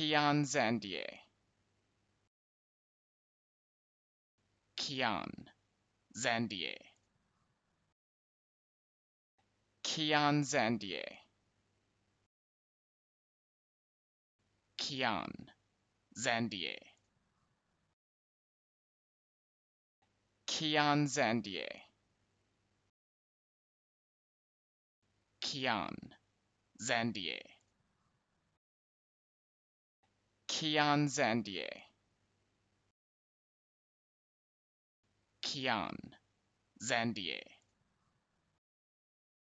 Kian Zandier. Kian Zandier. Kian Zandier. Kian Zandier. Kian Zandier. Kian Zandier. Kian Zandier. Kian Zandier.